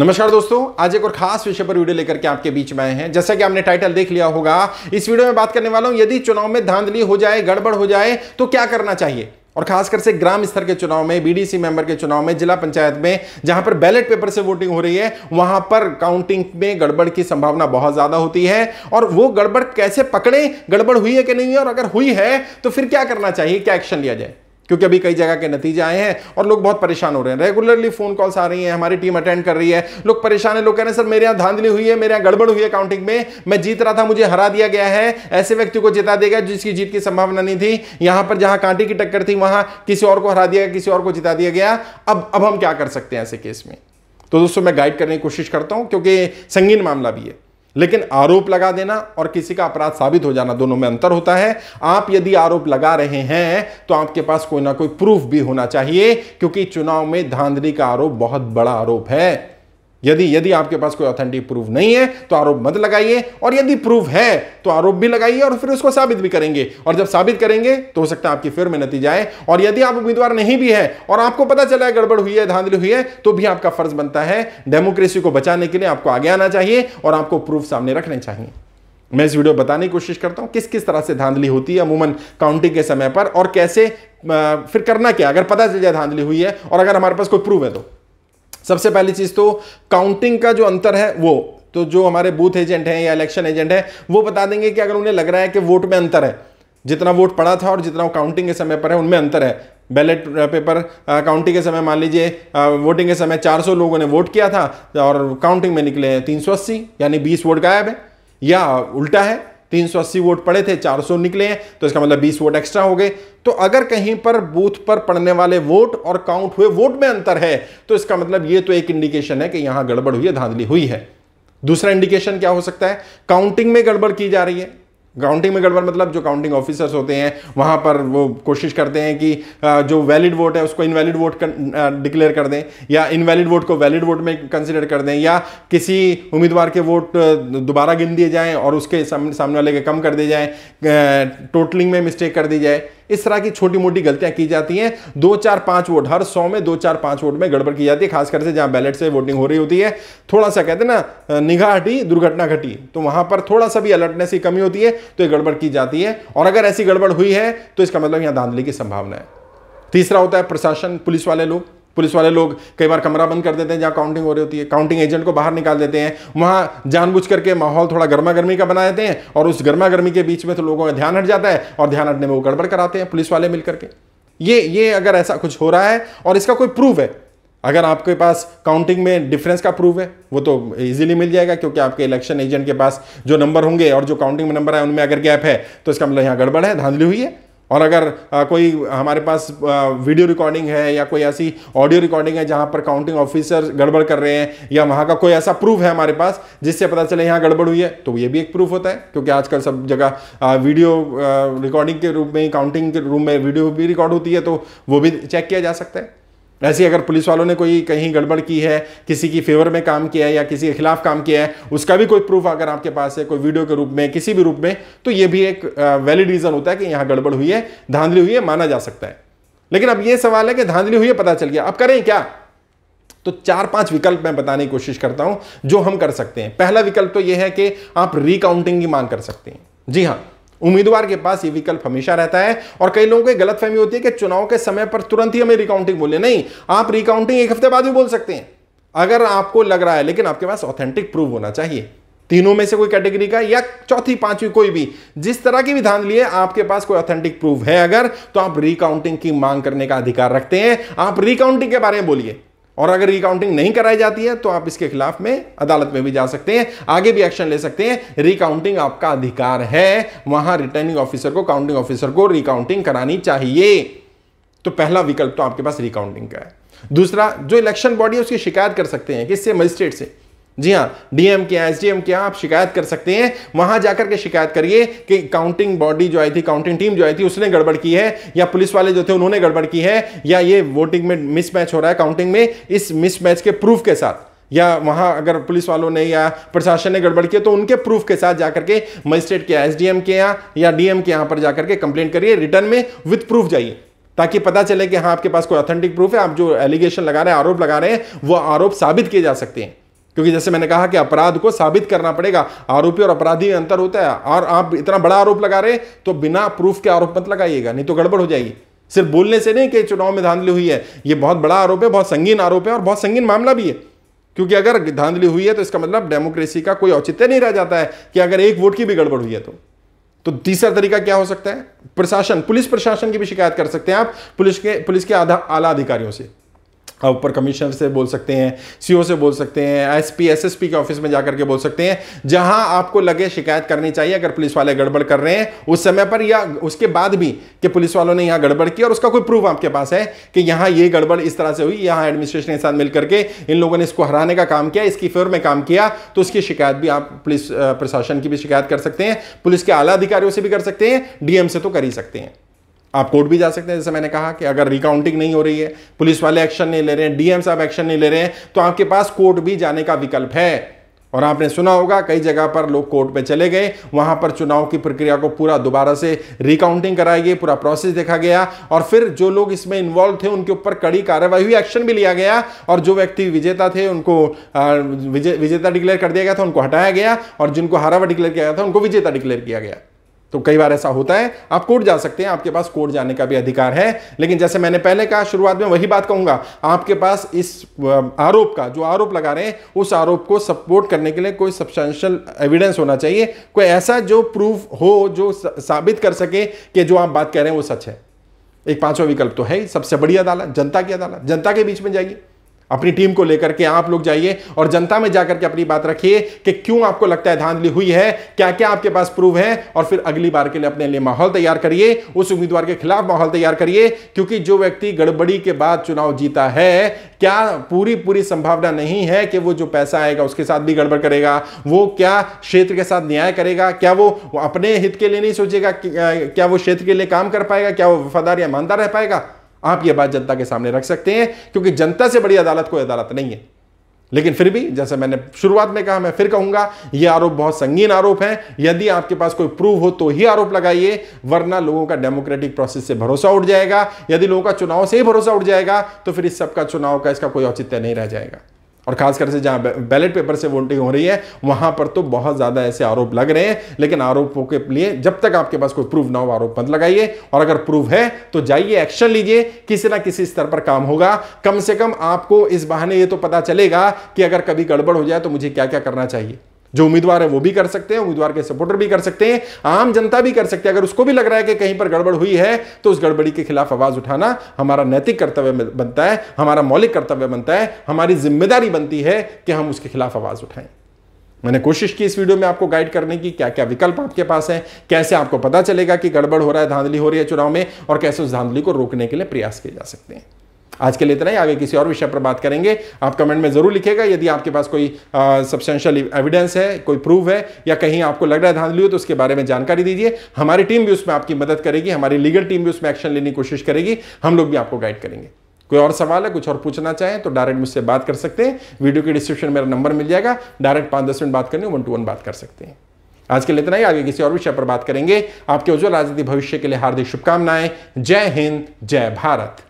नमस्कार दोस्तों आज एक और खास विषय पर वीडियो लेकर के आपके बीच में आए हैं जैसा कि आपने टाइटल देख लिया होगा इस वीडियो में बात करने वाला हूं यदि चुनाव में धांधली हो जाए गड़बड़ हो जाए तो क्या करना चाहिए और खासकर से ग्राम स्तर के चुनाव में बीडीसी मेंबर के चुनाव में जिला पंचायत में जहां पर बैलेट पेपर से वोटिंग हो रही है वहां पर काउंटिंग में गड़बड़ की संभावना बहुत ज्यादा होती है और वो गड़बड़ कैसे पकड़े गड़बड़ हुई है कि नहीं है और अगर हुई है तो फिर क्या करना चाहिए क्या एक्शन लिया जाए क्योंकि अभी कई जगह के नतीजे आए हैं और लोग बहुत परेशान हो रहे हैं रेगुलरली फोन कॉल्स आ रही हैं हमारी टीम अटेंड कर रही है लोग परेशान है लोग कह रहे हैं सर मेरे यहाँ धांधली हुई है मेरे यहाँ गड़बड़ हुई है काउंटिंग में मैं जीत रहा था मुझे हरा दिया गया है ऐसे व्यक्ति को जिता दिया गया जिसकी जीत की संभावना नहीं थी यहां पर जहां कांटे की टक्कर थी वहां किसी और को हरा दिया गया किसी और को जिता दिया गया अब अब हम क्या कर सकते हैं ऐसे केस में तो दोस्तों मैं गाइड करने की कोशिश करता हूँ क्योंकि संगीन मामला भी है लेकिन आरोप लगा देना और किसी का अपराध साबित हो जाना दोनों में अंतर होता है आप यदि आरोप लगा रहे हैं तो आपके पास कोई ना कोई प्रूफ भी होना चाहिए क्योंकि चुनाव में धांधली का आरोप बहुत बड़ा आरोप है यदि यदि आपके पास कोई ऑथेंटिक प्रूफ नहीं है तो आरोप मत लगाइए और यदि प्रूफ है तो आरोप भी लगाइए और फिर उसको साबित भी करेंगे और जब साबित करेंगे तो हो सकता है आपकी फिर में नतीजा आए और यदि आप उम्मीदवार नहीं भी है और आपको पता चला है गड़बड़ हुई है धांधली हुई है तो भी आपका फर्ज बनता है डेमोक्रेसी को बचाने के लिए आपको आगे आना चाहिए और आपको प्रूफ सामने रखने चाहिए मैं इस वीडियो बताने की कोशिश करता हूँ किस किस तरह से धांधली होती है अमूमन काउंटिंग के समय पर और कैसे फिर करना क्या अगर पता चल जाए धांधली हुई है और अगर हमारे पास कोई प्रूफ है तो सबसे पहली चीज तो काउंटिंग का जो अंतर है वो तो जो हमारे बूथ एजेंट हैं या इलेक्शन एजेंट हैं वो बता देंगे कि अगर उन्हें लग रहा है कि वोट में अंतर है जितना वोट पड़ा था और जितना काउंटिंग के समय पर है उनमें अंतर है बैलेट पेपर काउंटिंग के समय मान लीजिए वोटिंग uh, के समय 400 लोगों ने वोट किया था और काउंटिंग में निकले हैं तीन यानी 20 वोट गायब है या उल्टा है तीन सौ अस्सी वोट पड़े थे चार सौ निकले हैं तो इसका मतलब बीस वोट एक्स्ट्रा हो गए तो अगर कहीं पर बूथ पर पड़ने वाले वोट और काउंट हुए वोट में अंतर है तो इसका मतलब ये तो एक इंडिकेशन है कि यहां गड़बड़ हुई है धांधली हुई है दूसरा इंडिकेशन क्या हो सकता है काउंटिंग में गड़बड़ की जा रही है काउंटिंग में गड़बड़ मतलब जो काउंटिंग ऑफिसर्स होते हैं वहाँ पर वो कोशिश करते हैं कि जो वैलिड वोट है उसको इनवैलिड वोट डिक्लेयर कर दें या इनवैलिड वोट को वैलिड वोट में कंसिडर कर दें या किसी उम्मीदवार के वोट दोबारा गिन दिए जाएँ और उसके सामने सामने वाले के कम कर दिए जाएँ टोटलिंग में मिस्टेक कर दी जाए इस तरह की छोटी मोटी गलतियां की जाती हैं दो चार पांच वोट हर सौ में दो चार पांच वोट में गड़बड़ की जाती है खासकर से जहां बैलेट से वोटिंग हो रही होती है थोड़ा सा कहते हैं ना निगाह हटी दुर्घटना घटी तो वहां पर थोड़ा सा भी अलर्टनेस की कमी होती है तो ये गड़बड़ की जाती है और अगर ऐसी गड़बड़ हुई है तो इसका मतलब यहां धांधली की संभावना है तीसरा होता है प्रशासन पुलिस वाले लोग पुलिस वाले लोग कई बार कमरा बंद कर देते हैं जहाँ काउंटिंग हो रही होती है काउंटिंग एजेंट को बाहर निकाल देते हैं वहाँ जानबूझ करके माहौल थोड़ा गर्मा गर्मी का बना देते हैं और उस गर्मा गर्मी के बीच में तो लोगों का ध्यान हट जाता है और ध्यान हटने में वो गड़बड़ कराते हैं पुलिस वाले मिल करके ये ये अगर ऐसा कुछ हो रहा है और इसका कोई प्रूफ है अगर आपके पास काउंटिंग में डिफरेंस का प्रूफ है वो तो इजीली मिल जाएगा क्योंकि आपके इलेक्शन एजेंट के पास जो नंबर होंगे और जो काउंटिंग में नंबर है उनमें अगर गैप है तो इसका मतलब यहाँ गड़बड़ है धांधली हुई है और अगर आ, कोई हमारे पास आ, वीडियो रिकॉर्डिंग है या कोई ऐसी ऑडियो रिकॉर्डिंग है जहां पर काउंटिंग ऑफिसर गड़बड़ कर रहे हैं या वहां का कोई ऐसा प्रूफ है हमारे पास जिससे पता चले यहाँ गड़बड़ हुई है तो ये भी एक प्रूफ होता है क्योंकि आजकल सब जगह आ, वीडियो रिकॉर्डिंग के रूप में काउंटिंग के रूम में वीडियो भी रिकॉर्ड होती है तो वो भी चेक किया जा सकता है ऐसी अगर पुलिस वालों ने कोई कहीं गड़बड़ की है किसी की फेवर में काम किया है या किसी के खिलाफ काम किया है उसका भी कोई प्रूफ अगर आपके पास है कोई वीडियो के रूप में किसी भी रूप में तो ये भी एक वैलिड रीज़न होता है कि यहाँ गड़बड़ हुई है धांधली हुई है माना जा सकता है लेकिन अब ये सवाल है कि धांधली हुई है पता चल गया अब करें क्या तो चार पांच विकल्प मैं बताने की कोशिश करता हूं जो हम कर सकते हैं पहला विकल्प तो यह है कि आप रिकाउंटिंग की मांग कर सकते हैं जी हाँ उम्मीदवार के पास ये विकल्प हमेशा रहता है और कई लोगों की गलतफहमी होती है कि चुनाव के समय पर तुरंत ही हमें रिकाउंटिंग बोले नहीं आप रिकाउंटिंग एक हफ्ते बाद भी बोल सकते हैं अगर आपको लग रहा है लेकिन आपके पास ऑथेंटिक प्रूफ होना चाहिए तीनों में से कोई कैटेगरी का या चौथी पांचवी कोई भी जिस तरह की भी धान लिए आपके पास कोई ऑथेंटिक प्रूफ है अगर तो आप रिकाउंटिंग की मांग करने का अधिकार रखते हैं आप रिकाउंटिंग के बारे में बोलिए और अगर रिकाउंटिंग नहीं कराई जाती है तो आप इसके खिलाफ में अदालत में भी जा सकते हैं आगे भी एक्शन ले सकते हैं रिकाउंटिंग आपका अधिकार है वहां रिटर्निंग ऑफिसर को काउंटिंग ऑफिसर को रिकाउंटिंग करानी चाहिए तो पहला विकल्प तो आपके पास रिकाउंटिंग का है दूसरा जो इलेक्शन बॉडी है उसकी शिकायत कर सकते हैं किससे मजिस्ट्रेट से जी हाँ डीएम के एस डी के आप शिकायत कर सकते हैं वहां जाकर के शिकायत करिए कि काउंटिंग बॉडी जो आई थी काउंटिंग टीम जो आई थी उसने गड़बड़ की है या पुलिस वाले जो थे उन्होंने गड़बड़ की है या ये वोटिंग में मिसमैच हो रहा है काउंटिंग में इस मिसमैच के प्रूफ के साथ या वहां अगर पुलिस वालों ने या प्रशासन ने गड़बड़ किया तो उनके प्रूफ के साथ जाकर के मजिस्ट्रेट के एसडीएम के यहाँ या डीएम के यहाँ पर जाकर के कंप्लेंट करिए रिटर्न में विथ प्रूफ जाइए ताकि पता चले कि हाँ आपके पास कोई ऑथेंटिक प्रूफ है आप जो एलिगेशन लगा रहे हैं आरोप लगा रहे हैं वो आरोप साबित किए जा सकते हैं क्योंकि जैसे मैंने कहा कि अपराध को साबित करना पड़ेगा आरोपी और अपराधी में अंतर होता है और आप इतना बड़ा आरोप लगा रहे तो बिना प्रूफ के आरोप मत लगाइएगा नहीं तो गड़बड़ हो जाएगी सिर्फ बोलने से नहीं कि चुनाव में धांधली हुई है ये बहुत बड़ा आरोप है बहुत संगीन आरोप है और बहुत संगीन मामला भी है क्योंकि अगर धांधली हुई है तो इसका मतलब डेमोक्रेसी का कोई औचित्य नहीं रह जाता है कि अगर एक वोट की भी गड़बड़ हुई है तो तो तीसरा तरीका क्या हो सकता है प्रशासन पुलिस प्रशासन की भी शिकायत कर सकते हैं आप पुलिस के पुलिस के आधा आला अधिकारियों से ऊपर कमिश्नर से बोल सकते हैं सीओ से बोल सकते हैं एसपी एसएसपी के ऑफिस में जाकर के बोल सकते हैं जहां आपको लगे शिकायत करनी चाहिए अगर पुलिस वाले गड़बड़ कर रहे हैं उस समय पर या उसके बाद भी कि पुलिस वालों ने यहां गड़बड़ की और उसका कोई प्रूफ आपके पास है कि यहां ये गड़बड़ इस तरह से हुई यहां एडमिनिस्ट्रेशन के साथ मिलकर के इन लोगों ने इसको हराने का काम किया इसकी फेवर में काम किया तो उसकी शिकायत भी आप पुलिस प्रशासन की भी शिकायत कर सकते हैं पुलिस के आला अधिकारियों से भी कर सकते हैं डीएम से तो कर ही सकते हैं आप कोर्ट भी जा सकते हैं जैसे मैंने कहा कि अगर रिकाउंटिंग नहीं हो रही है पुलिस वाले एक्शन नहीं ले रहे हैं डीएम साहब एक्शन नहीं ले रहे हैं तो आपके पास कोर्ट भी जाने का विकल्प है और आपने सुना होगा कई जगह पर लोग कोर्ट में चले गए वहां पर चुनाव की प्रक्रिया को पूरा दोबारा से रिकाउंटिंग कराई गई पूरा प्रोसेस देखा गया और फिर जो लोग इसमें इन्वॉल्व थे उनके ऊपर कड़ी कार्रवाई हुई एक्शन भी लिया गया और जो व्यक्ति विजेता थे उनको विजे, विजेता डिक्लेयर कर दिया गया था उनको हटाया गया और जिनको हरावा डिक्लेयर किया गया था उनको विजेता डिक्लेयर किया गया तो कई बार ऐसा होता है आप कोर्ट जा सकते हैं आपके पास कोर्ट जाने का भी अधिकार है लेकिन जैसे मैंने पहले कहा शुरुआत में वही बात कहूंगा आपके पास इस आरोप का जो आरोप लगा रहे हैं उस आरोप को सपोर्ट करने के लिए कोई सब्सटेंशियल एविडेंस होना चाहिए कोई ऐसा जो प्रूफ हो जो साबित कर सके कि जो आप बात कह रहे हैं वो सच है एक पांचवा विकल्प तो है ही सबसे बड़ी अदालत जनता की अदालत जनता के बीच में जाइए अपनी टीम को लेकर के आप लोग जाइए और जनता में जाकर के अपनी बात रखिए कि क्यों आपको लगता है धांधली हुई है क्या क्या आपके पास प्रूव है और फिर अगली बार के लिए अपने लिए माहौल तैयार करिए उस उम्मीदवार के खिलाफ माहौल तैयार करिए क्योंकि जो व्यक्ति गड़बड़ी के बाद चुनाव जीता है क्या पूरी पूरी संभावना नहीं है कि वो जो पैसा आएगा उसके साथ भी गड़बड़ करेगा वो क्या क्षेत्र के साथ न्याय करेगा क्या वो अपने हित के लिए नहीं सोचेगा क्या वो क्षेत्र के लिए काम कर पाएगा क्या वो वफादार या ईमानदार रह पाएगा आप यह बात जनता के सामने रख सकते हैं क्योंकि जनता से बड़ी अदालत कोई अदालत नहीं है लेकिन फिर भी जैसे मैंने शुरुआत में कहा मैं फिर कहूंगा यह आरोप बहुत संगीन आरोप है यदि आपके पास कोई प्रूव हो तो ही आरोप लगाइए वरना लोगों का डेमोक्रेटिक प्रोसेस से भरोसा उठ जाएगा यदि लोगों का चुनाव से ही भरोसा उठ जाएगा तो फिर इस सबका चुनाव का इसका कोई औचित्य नहीं रह जाएगा और खासकर से जहां बैलेट पेपर से वोटिंग हो रही है वहां पर तो बहुत ज़्यादा ऐसे आरोप लग रहे हैं लेकिन आरोपों के लिए जब तक आपके पास कोई प्रूफ ना हो आरोप मत लगाइए और अगर प्रूफ है तो जाइए एक्शन लीजिए किसी ना किसी स्तर पर काम होगा कम से कम आपको इस बहाने ये तो पता चलेगा कि अगर कभी गड़बड़ हो जाए तो मुझे क्या क्या करना चाहिए जो उम्मीदवार है वो भी कर सकते हैं उम्मीदवार के सपोर्टर भी कर सकते हैं आम जनता भी कर सकते हैं अगर उसको भी लग रहा है कि कहीं पर गड़बड़ हुई है तो उस गड़बड़ी के खिलाफ आवाज उठाना हमारा नैतिक कर्तव्य बनता है हमारा मौलिक कर्तव्य बनता है हमारी जिम्मेदारी बनती है कि हम उसके खिलाफ आवाज उठाएं मैंने कोशिश की इस वीडियो में आपको गाइड करने की क्या क्या विकल्प आपके पास हैं कैसे आपको पता चलेगा कि गड़बड़ हो रहा है धांधली हो रही है चुनाव में और कैसे उस धांधली को रोकने के लिए प्रयास किए जा सकते हैं आज के लिए इतना ही आगे किसी और विषय पर बात करेंगे आप कमेंट में ज़रूर लिखेगा यदि आपके पास कोई सब्सटेंशियल एविडेंस है कोई प्रूफ है या कहीं आपको लग रहा है धांधली हो तो उसके बारे में जानकारी दीजिए हमारी टीम भी उसमें आपकी मदद करेगी हमारी लीगल टीम भी उसमें एक्शन लेने की कोशिश करेगी हम लोग भी आपको गाइड करेंगे कोई और सवाल है कुछ और पूछना चाहें तो डायरेक्ट मुझसे बात कर सकते हैं वीडियो के डिस्क्रिप्शन में मेरा नंबर मिल जाएगा डायरेक्ट पाँच दस मिनट बात करनी वन टू वन बात कर सकते हैं आज के लिए इतना ही आगे किसी और विषय पर बात करेंगे आपके उज्जवल राजनीति भविष्य के लिए हार्दिक शुभकामनाएं जय हिंद जय भारत